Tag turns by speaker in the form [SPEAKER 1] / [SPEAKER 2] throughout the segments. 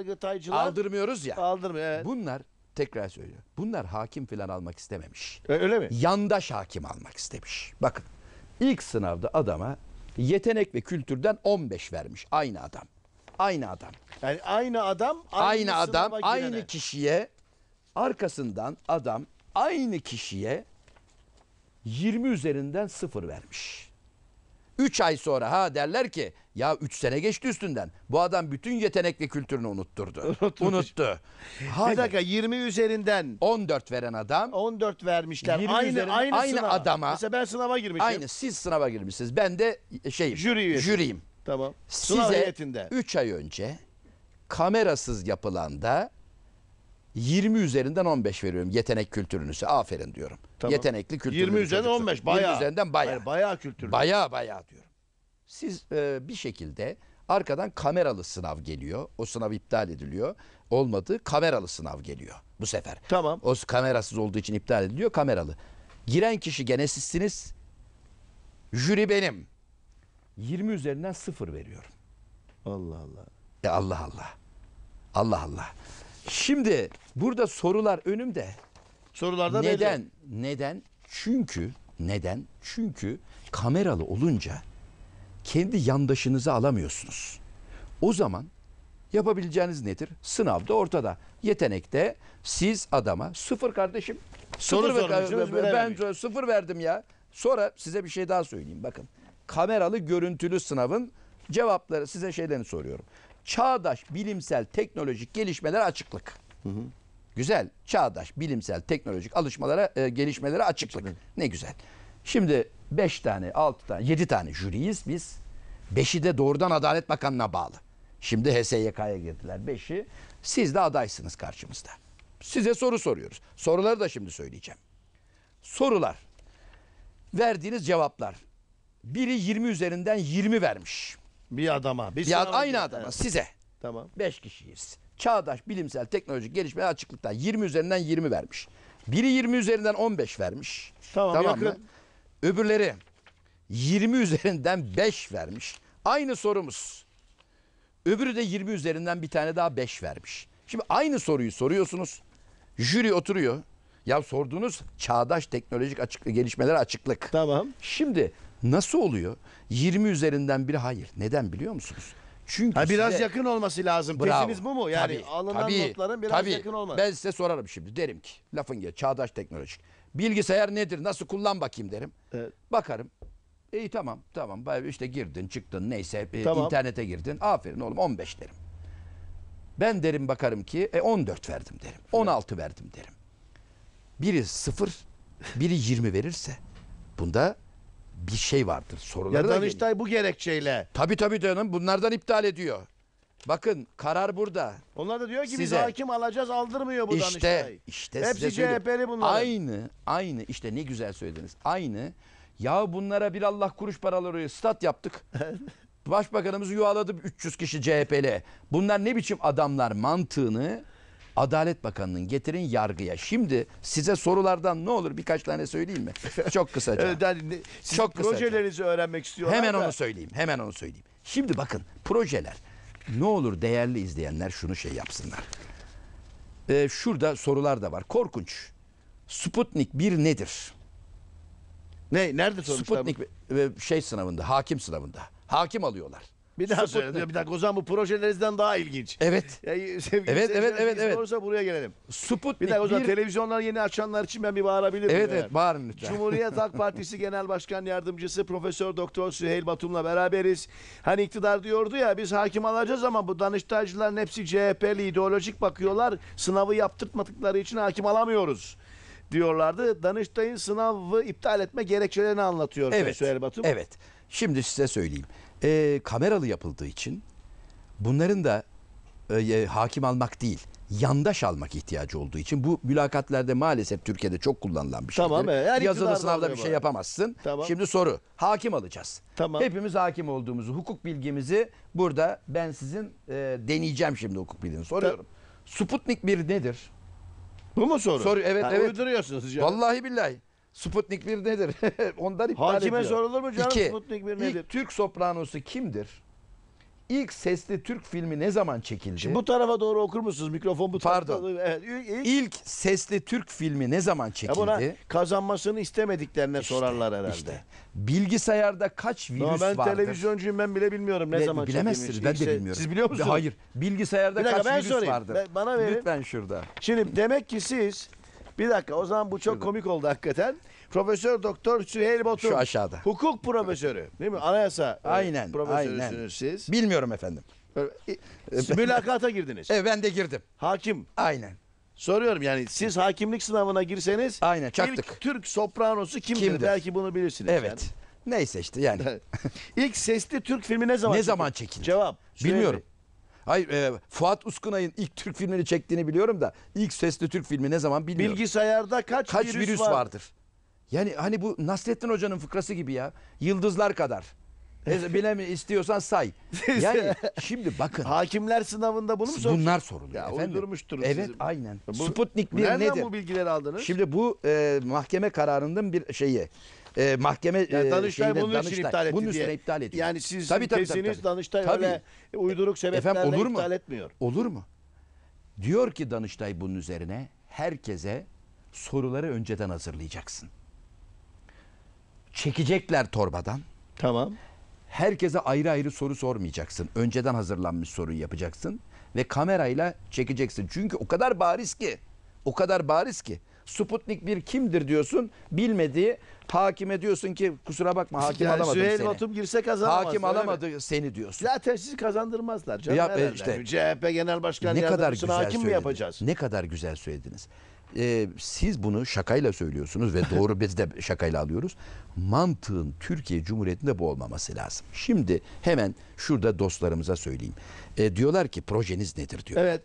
[SPEAKER 1] Yargıtaycılar
[SPEAKER 2] aldırmıyoruz ya. Aldırmıyor evet. Bunlar tekrar söylüyorum. Bunlar hakim falan almak istememiş. E, öyle mi? Yandaş hakim almak istemiş. Bakın ilk sınavda adama yetenek ve kültürden 15 vermiş aynı adam. Aynı adam. Yani aynı adam aynı, aynı adam girene. aynı kişiye arkasından adam aynı kişiye 20 üzerinden 0 vermiş. 3 ay sonra ha derler ki ya 3 sene geçti üstünden. Bu adam bütün yetenek ve kültürünü
[SPEAKER 1] unutturdu. Unuttu. Hayır. Bir dakika 20 üzerinden 14 veren adam 14 vermişler. Aynı aynı, aynı sınava.
[SPEAKER 2] adama- Mesela ben sınava girmişim. aynı siz sınava girmişsiniz. Ben de şey Jüri üyesi. Jüriyim. Tamam. Sınav Size heyetinde. 3 ay önce kamerasız yapılan da 20 üzerinden 15 veriyorum yetenek kültürünüzü. Aferin diyorum. Tamam. Yetenekli kültürlü. 20 üzerinden 15 bayağı. 20 üzerinden bayağı. Hayır,
[SPEAKER 1] bayağı kültürlü. Bayağı bayağı diyorum.
[SPEAKER 2] Siz e, bir şekilde arkadan kameralı sınav geliyor. O sınav iptal ediliyor. Olmadı kameralı sınav geliyor bu sefer. Tamam. O kamerasız olduğu için iptal ediliyor kameralı. Giren kişi gene sizsiniz. Jüri benim. 20 üzerinden 0 veriyorum. Allah Allah. E Allah Allah. Allah Allah. Şimdi burada sorular önümde. Sorularda neden? Belli. Neden? Çünkü neden? Çünkü kameralı olunca kendi yandaşınızı alamıyorsunuz. O zaman yapabileceğiniz nedir? Sınavda ortada. Yetenekte siz adama sıfır kardeşim. Soru sıfır sormuşsunuz. Ver, ben, ben sıfır verdim ya. Sonra size bir şey daha söyleyeyim. Bakın kameralı görüntülü sınavın cevapları size şeylerini soruyorum çağdaş bilimsel teknolojik gelişmelere açıklık. Hı hı. Güzel. Çağdaş bilimsel teknolojik alışmalara e, gelişmelere açıklık. Hı. Ne güzel. Şimdi 5 tane, 6 tane, 7 tane jüriyiz biz. 5'i de doğrudan Adalet Bakanı'na bağlı. Şimdi HSYK'ya girdiler 5'i. Siz de adaysınız karşımızda. Size soru soruyoruz. Soruları da şimdi söyleyeceğim. Sorular. Verdiğiniz cevaplar. Biri 20 üzerinden 20 vermiş.
[SPEAKER 1] Bir adama. Bir, bir ad aynı adama evet. size.
[SPEAKER 2] Tamam. Beş kişiyiz. Çağdaş bilimsel teknolojik gelişmeye açıklıkta. 20 üzerinden 20 vermiş. Biri 20 üzerinden 15 vermiş. Tamam, tamam yakın. mı? Öbürleri 20 üzerinden 5 vermiş. Aynı sorumuz. Öbürü de 20 üzerinden bir tane daha 5 vermiş. Şimdi aynı soruyu soruyorsunuz. Jüri oturuyor. Ya sorduğunuz çağdaş teknolojik açık, gelişmelere açıklık. Tamam. Şimdi Nasıl oluyor? 20 üzerinden bir hayır. Neden biliyor musunuz? Çünkü ha, biraz size... yakın
[SPEAKER 1] olması lazım. Bravo. Pesiniz bu mu? Yani tabii, alınan tabii, notların biraz tabii. yakın olması. Ben size
[SPEAKER 2] sorarım şimdi. Derim ki lafın geç çağdaş teknolojik. Bilgisayar nedir? Nasıl kullan bakayım derim. Evet. Bakarım. İyi tamam tamam işte girdin çıktın neyse e, tamam. internete girdin. Aferin oğlum 15 derim. Ben derim bakarım ki e, 14 verdim derim. 16 evet. verdim derim. Biri 0 biri 20 verirse bunda bir şey vardır. soruları. Ya da Danıştay bu gerekçeyle. Tabii tabii canım bunlardan iptal ediyor. Bakın karar burada. Onlar da diyor ki biz hakim
[SPEAKER 1] alacağız aldırmıyor bu işte Danıştay. işte Hepsi size CHP'li bunlar. Aynı
[SPEAKER 2] aynı işte ne güzel söylediniz. Aynı. Ya bunlara bir Allah kuruş paraları stat yaptık. Başbakanımızı yuvaladı 300 kişi CHP'li. Bunlar ne biçim adamlar mantığını Adalet Bakanı'nın getirin yargıya. Şimdi size sorulardan ne olur birkaç tane söyleyeyim mi? Çok kısaca. evet, yani, Çok kısaca.
[SPEAKER 1] Projelerinizi öğrenmek istiyorum. Hemen onu
[SPEAKER 2] söyleyeyim. Hemen onu söyleyeyim. Şimdi bakın projeler. Ne olur değerli izleyenler şunu şey yapsınlar. Ee, şurada sorular da var. Korkunç. Sputnik
[SPEAKER 1] 1 nedir? Ne nerede sormuşlar? Sputnik şey sınavında, hakim sınavında. Hakim alıyorlar. Bir daha söyle. Bir dakika o zaman bu projelerinizden daha ilginç. Evet. Ya, sevgili evet, evet, evet, evet. Olursa buraya gelelim. Sputnik. Bir dakika o zaman bir... televizyonları yeni açanlar için ben bir bağırabilirim. Evet, evet bağırın lütfen. Cumhuriyet Halk Partisi Genel Başkan Yardımcısı Profesör Doktor Süheyl Batum'la beraberiz. Hani iktidar diyordu ya biz hakim alacağız ama bu danıştaycıların hepsi CHP'li ideolojik bakıyorlar. Sınavı yaptırtmadıkları için hakim alamıyoruz diyorlardı. Danıştay'ın sınavı iptal etme gerekçelerini anlatıyor evet, Süheyl Batum. Evet. Şimdi size
[SPEAKER 2] söyleyeyim e, kameralı yapıldığı için bunların da e, e, hakim almak değil yandaş almak ihtiyacı olduğu için bu mülakatlerde maalesef Türkiye'de çok kullanılan bir şey. Tamam, yani e, Yazılı sınavda bir şey yapamazsın. Tamam. Şimdi soru. Hakim alacağız. Tamam. Hepimiz hakim olduğumuzu, hukuk bilgimizi burada ben sizin e, deneyeceğim şimdi hukuk bilgini soruyorum. Ta Sputnik bir nedir? Bu mu soru? Soru evet yani evet.
[SPEAKER 1] Uyduruyorsunuz. Canım. Vallahi
[SPEAKER 2] billahi. Sputnik 1 nedir? Ondan iptal Hakime ediyor. sorulur mu canım İki, Sputnik 1 nedir? İlk Türk sopranosu kimdir? İlk sesli Türk filmi ne zaman çekildi? Şimdi bu tarafa doğru
[SPEAKER 1] okur musunuz? Mikrofon bu tarafa. Pardon. Evet, ilk, ilk sesli Türk filmi ne zaman çekildi? Ya buna kazanmasını istemediklerine işte, sorarlar herhalde. İşte. Bilgisayarda kaç virüs vardı? Ben vardır? televizyoncuyum ben bile bilmiyorum ne Bile, zaman Bilemezsiniz çekilmiş. ben de bilmiyorum. Siz biliyor musunuz? Hayır. Bilgisayarda dakika, kaç virüs sorayım. vardır? Ben, bana verin. Lütfen şurada. Şimdi demek ki siz bir dakika o zaman bu çok Şurada. komik oldu hakikaten. Profesör Doktor Süheyl Batur. Şu aşağıda. Hukuk profesörü değil mi? Anayasa e, aynen, e, profesörüsünüz aynen. siz. Bilmiyorum efendim. E, mülakata girdiniz. Evet ben de girdim. Hakim. Aynen. Soruyorum yani siz hakimlik sınavına girseniz Aynen çaktık. ilk Türk sopranosu kimdir? kimdir? Belki bunu bilirsiniz. Evet. Yani. Neyse işte yani. ilk sesli Türk filmi ne zaman Ne çekildi? zaman çekildi? Cevap. Bilmiyorum. Hayır e, Fuat Uskunay'ın
[SPEAKER 2] ilk Türk filmini çektiğini biliyorum da ilk sesli Türk filmi ne zaman bilmiyorum. Bilgisayarda kaç, kaç virüs, virüs vardır? vardır? Yani hani bu Nasrettin Hoca'nın fıkrası gibi ya. Yıldızlar kadar. E, Bilemi istiyorsan say. Yani şimdi bakın. Hakimler sınavında bunu mu sormuş? Bunlar soruluyor ya, efendim. Uydurmuştur evet sizi. aynen. Bu, Sputnik 1 nedir? Nereden bu bilgileri
[SPEAKER 1] aldınız? Şimdi bu e,
[SPEAKER 2] mahkeme kararının bir şeyi e, mahkeme yani e, Danıştay şeyden, bunun Danıştay, için iptal etti bunun üstüne diye. iptal ediyor. Yani siz tabii, tabii, tabii, tabii. Danıştay tabii. öyle
[SPEAKER 1] uyduruk e, sebeplerle Efendim, olur mu? iptal etmiyor.
[SPEAKER 2] Olur mu? Diyor ki Danıştay bunun üzerine herkese soruları önceden hazırlayacaksın. Çekecekler torbadan. Tamam. Herkese ayrı ayrı soru sormayacaksın. Önceden hazırlanmış soruyu yapacaksın ve kamerayla çekeceksin. Çünkü o kadar bariz ki, o kadar bariz ki Sputnik bir kimdir diyorsun, bilmediği Hakime diyorsun ki kusura bakma hakim yani alamadı seni. Batum girse kazanamaz. Hakim alamadı seni diyorsun.
[SPEAKER 1] Zaten sizi kazandırmazlar. Canım ya, e, işte, CHP Genel Başkan ne kadar güzel hakim söylediniz. mi yapacağız?
[SPEAKER 2] Ne kadar güzel söylediniz e, siz bunu şakayla söylüyorsunuz ve doğru biz de şakayla alıyoruz. Mantığın Türkiye Cumhuriyeti'nde bu olmaması lazım. Şimdi hemen şurada dostlarımıza söyleyeyim. E, diyorlar ki projeniz nedir
[SPEAKER 1] diyor. Evet.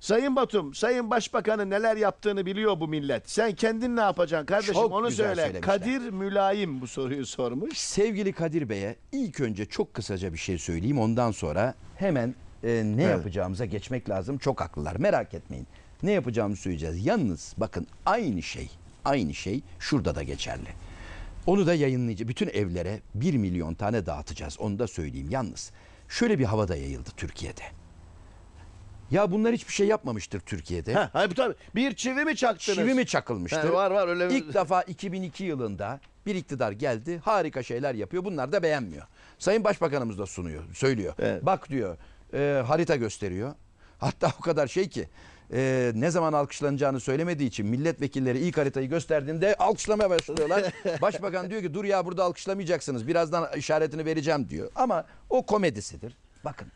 [SPEAKER 1] Sayın Batum, Sayın Başbakan'ın neler yaptığını biliyor bu millet. Sen kendin ne yapacaksın kardeşim çok onu söyle. Söylemişler. Kadir Mülayim bu soruyu sormuş. Sevgili Kadir Bey'e ilk
[SPEAKER 2] önce çok kısaca bir şey söyleyeyim. Ondan sonra hemen e, ne evet. yapacağımıza geçmek lazım. Çok haklılar. Merak etmeyin ne yapacağımı söyleyeceğiz. Yalnız bakın aynı şey, aynı şey şurada da geçerli. Onu da yayınlayacağız. Bütün evlere 1 milyon tane dağıtacağız. Onu da söyleyeyim. Yalnız şöyle bir havada yayıldı Türkiye'de. Ya bunlar hiçbir şey yapmamıştır Türkiye'de. Ha, hayır, tabii. Bir çivi mi çaktınız? Çivi mi çakılmıştır? Yani var var öyle. Bir... İlk defa 2002 yılında bir iktidar geldi. Harika şeyler yapıyor. Bunlar da beğenmiyor. Sayın Başbakanımız da sunuyor, söylüyor. Evet. Bak diyor, e, harita gösteriyor. Hatta o kadar şey ki e, ne zaman alkışlanacağını söylemediği için milletvekilleri ilk haritayı gösterdiğinde alkışlamaya başlıyorlar. Başbakan diyor ki dur ya burada alkışlamayacaksınız birazdan işaretini vereceğim diyor. Ama o komedisidir. Bakın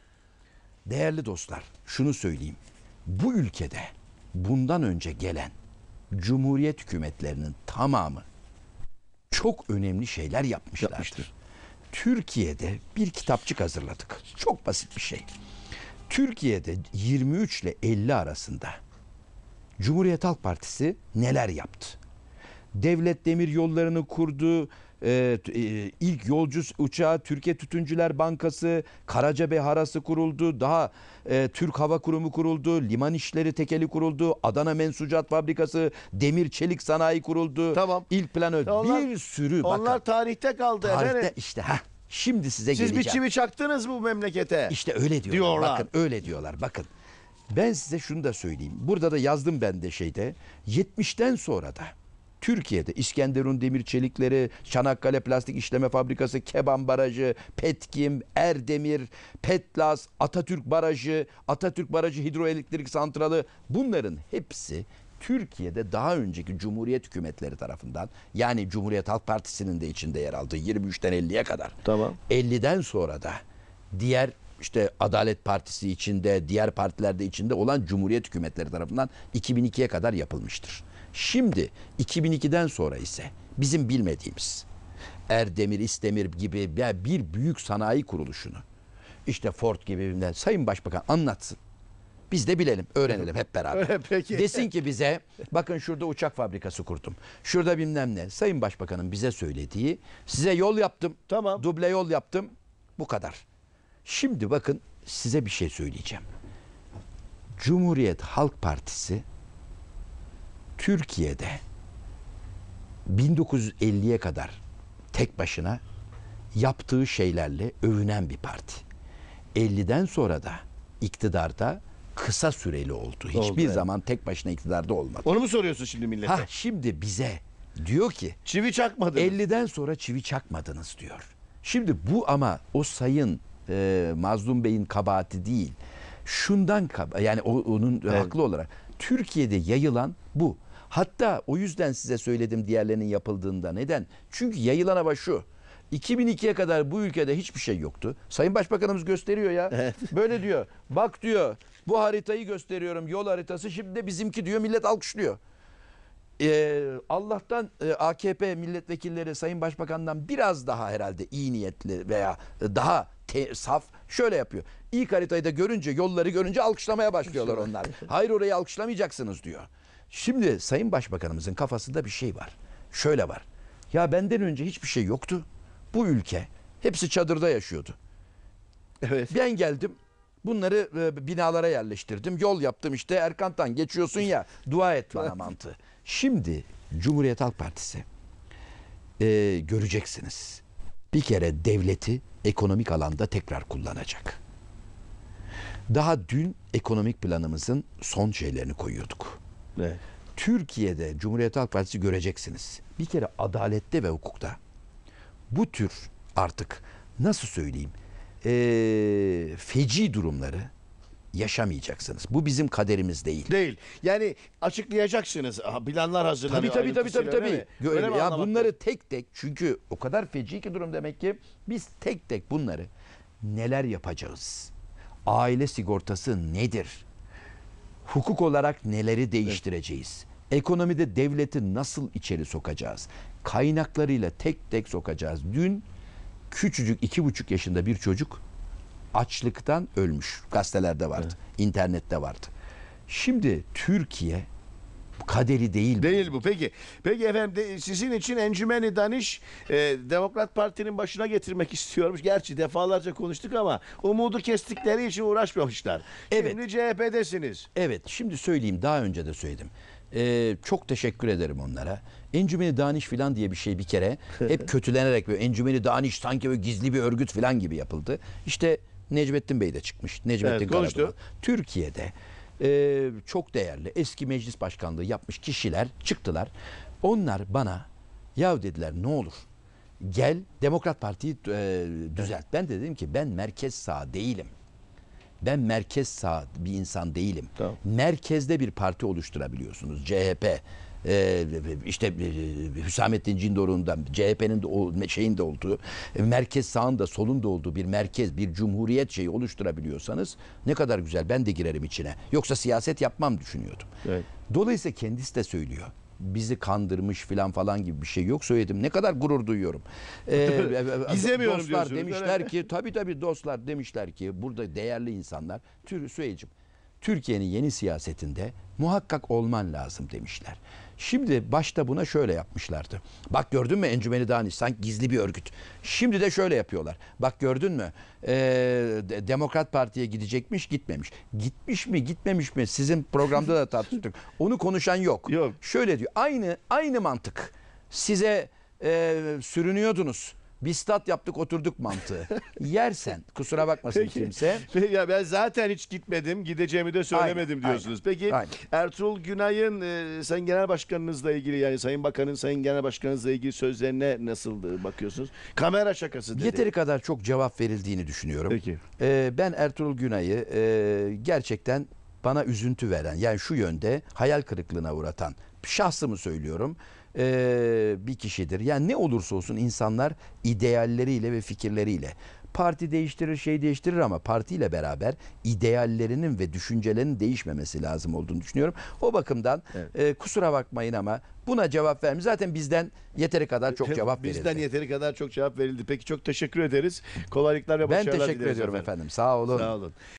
[SPEAKER 2] değerli dostlar şunu söyleyeyim. Bu ülkede bundan önce gelen Cumhuriyet hükümetlerinin tamamı çok önemli şeyler yapmışlardır. Yapmıştır. Türkiye'de bir kitapçık hazırladık. Çok basit bir şey. Türkiye'de 23 ile 50 arasında Cumhuriyet Halk Partisi neler yaptı? Devlet demir yollarını kurdu, e, e, ilk yolcu uçağı Türkiye Tütüncüler Bankası, Karacabey Harası kuruldu, daha e, Türk Hava Kurumu kuruldu, liman işleri tekeli kuruldu, Adana Mensucat Fabrikası, demir çelik sanayi kuruldu. Tamam. İlk plan öldü. Onlar, bir sürü. Onlar bakın,
[SPEAKER 1] tarihte kaldı. Tarihte efendim.
[SPEAKER 2] işte. Heh, Şimdi size Siz geleceğim. biçimi
[SPEAKER 1] çaktınız bu memlekete? İşte öyle diyorlar. diyorlar. Bakın
[SPEAKER 2] öyle diyorlar. Bakın. Ben size şunu da söyleyeyim. Burada da yazdım ben de şeyde. 70'ten sonra da Türkiye'de İskenderun demir çelikleri, Çanakkale plastik işleme fabrikası, Keban barajı, Petkim, Erdemir, Petlas, Atatürk barajı, Atatürk barajı hidroelektrik santralı bunların hepsi Türkiye'de daha önceki Cumhuriyet hükümetleri tarafından yani Cumhuriyet Halk Partisi'nin de içinde yer aldığı 23'ten 50'ye kadar. Tamam. 50'den sonra da diğer işte Adalet Partisi içinde, diğer partilerde içinde olan Cumhuriyet hükümetleri tarafından 2002'ye kadar yapılmıştır. Şimdi 2002'den sonra ise bizim bilmediğimiz Erdemir, İstemir gibi bir büyük sanayi kuruluşunu işte Ford gibi Sayın Başbakan anlatsın. Biz de bilelim, öğrenelim hep beraber. Peki. Desin ki bize bakın şurada uçak fabrikası kurdum. Şurada bilmem ne. Sayın Başbakan'ın bize söylediği size yol yaptım. Tamam. Duble yol yaptım. Bu kadar. Şimdi bakın size bir şey söyleyeceğim. Cumhuriyet Halk Partisi Türkiye'de 1950'ye kadar tek başına yaptığı şeylerle övünen bir parti. 50'den sonra da iktidarda kısa süreli oldu. Hiçbir oldu, evet. zaman tek başına iktidarda olmadı.
[SPEAKER 1] Onu mu soruyorsun şimdi millete? Ha
[SPEAKER 2] şimdi bize diyor ki çivi çakmadınız. 50'den sonra çivi çakmadınız diyor. Şimdi bu ama o sayın e, Mazlum Bey'in kabahati değil. Şundan kaba yani o, onun evet. haklı olarak Türkiye'de yayılan bu. Hatta o yüzden size söyledim diğerlerinin yapıldığında. Neden? Çünkü yayılan hava şu. 2002'ye kadar bu ülkede hiçbir şey yoktu. Sayın Başbakanımız gösteriyor ya. Evet. Böyle diyor. Bak diyor bu haritayı gösteriyorum yol haritası. Şimdi de bizimki diyor millet alkışlıyor. Ee, Allah'tan e, AKP milletvekilleri Sayın Başbakan'dan biraz daha herhalde iyi niyetli veya daha te, saf şöyle yapıyor. İlk haritayı da görünce yolları görünce alkışlamaya başlıyorlar onlar. Hayır orayı alkışlamayacaksınız diyor. Şimdi Sayın Başbakanımızın kafasında bir şey var. Şöyle var. Ya benden önce hiçbir şey yoktu. Bu ülke hepsi çadırda yaşıyordu. Evet. Ben geldim Bunları e, binalara yerleştirdim. Yol yaptım işte Erkan'tan geçiyorsun ya dua et bana mantığı. Şimdi Cumhuriyet Halk Partisi e, göreceksiniz. Bir kere devleti ekonomik alanda tekrar kullanacak. Daha dün ekonomik planımızın son şeylerini koyuyorduk. Evet. Türkiye'de Cumhuriyet Halk Partisi göreceksiniz. Bir kere adalette ve hukukta bu tür artık nasıl söyleyeyim e, feci durumları yaşamayacaksınız. Bu bizim kaderimiz değil.
[SPEAKER 1] Değil. Yani açıklayacaksınız. Planlar Tabii hazırlanıyor. tabii tabii tabii ayrıntısıyla, tabii. öyle Öyle ya
[SPEAKER 2] bunları tek tek çünkü o kadar feci ki durum demek ki biz tek tek bunları neler yapacağız? Aile sigortası nedir? Hukuk olarak neleri değiştireceğiz? Ekonomide devleti nasıl içeri sokacağız? Kaynaklarıyla tek tek sokacağız. Dün küçücük iki buçuk yaşında bir çocuk açlıktan ölmüş. Gazetelerde vardı, evet. internette vardı.
[SPEAKER 1] Şimdi Türkiye kaderi değil. Değil bu peki. Peki efendim de, sizin için Encümeni Danış e, Demokrat Parti'nin başına getirmek istiyormuş. Gerçi defalarca konuştuk ama umudu kestikleri için uğraşmamışlar. Evet. Şimdi CHP'desiniz.
[SPEAKER 2] Evet şimdi söyleyeyim daha önce de söyledim. Ee, çok teşekkür ederim onlara. Encümeni Daniş filan diye bir şey bir kere hep kötülenerek böyle Encümeni Daniş sanki böyle gizli bir örgüt filan gibi yapıldı. İşte Necmettin Bey de çıkmış. Necmettin evet, konuştu. Türkiye'de e, çok değerli eski meclis başkanlığı yapmış kişiler çıktılar. Onlar bana ya dediler ne olur gel Demokrat Parti'yi e, düzelt. Ben de dedim ki ben merkez sağ değilim. Ben merkez sağ bir insan değilim. Tamam. Merkezde bir parti oluşturabiliyorsunuz. CHP, ee, işte e, Hüsamettin Cindor'un da CHP'nin de o şeyin de olduğu e, merkez sağın da solun da olduğu bir merkez bir cumhuriyet şeyi oluşturabiliyorsanız ne kadar güzel ben de girerim içine yoksa siyaset yapmam düşünüyordum. Evet. Dolayısıyla kendisi de söylüyor bizi kandırmış filan falan gibi bir şey yok söyledim. Ne kadar gurur duyuyorum. Ee, e, e, e, dostlar demişler ki tabii tabii dostlar demişler ki burada değerli insanlar. türü Süheycim Türkiye'nin yeni siyasetinde muhakkak olman lazım demişler. Şimdi başta buna şöyle yapmışlardı. Bak gördün mü Encümeni Danistan gizli bir örgüt. Şimdi de şöyle yapıyorlar. Bak gördün mü ee, Demokrat Parti'ye gidecekmiş gitmemiş. Gitmiş mi gitmemiş mi sizin programda da tartıştık. Onu konuşan yok. yok. Şöyle diyor aynı aynı mantık. Size e, sürünüyordunuz bir stat yaptık oturduk mantığı.
[SPEAKER 1] Yersen kusura bakmasın peki, kimse. Peki, ya ben zaten hiç gitmedim. Gideceğimi de söylemedim aynen, diyorsunuz. Aynen, peki aynen. Ertuğrul Günay'ın e, Sayın Genel Başkanınızla ilgili yani Sayın Bakan'ın Sayın Genel Başkanınızla ilgili sözlerine nasıl e, bakıyorsunuz? Kamera şakası dedi. Yeteri
[SPEAKER 2] kadar çok cevap verildiğini düşünüyorum. Peki. E, ben Ertuğrul Günay'ı e, gerçekten bana üzüntü veren yani şu yönde hayal kırıklığına uğratan şahsımı söylüyorum e, bir kişidir. Yani ne olursa olsun insanlar idealleriyle ve fikirleriyle parti değiştirir, şey değiştirir ama partiyle beraber ideallerinin ve düşüncelerinin değişmemesi lazım olduğunu düşünüyorum. O bakımdan evet. e, kusura bakmayın ama buna cevap vermiş. Zaten bizden
[SPEAKER 1] yeteri kadar çok cevap bizden verildi. Bizden yeteri kadar çok cevap verildi. Peki çok teşekkür ederiz. Kolaylıklar ve başarılar dileriz. Ben teşekkür ediyorum efendim.
[SPEAKER 2] efendim. Sağ olun. Sağ olun.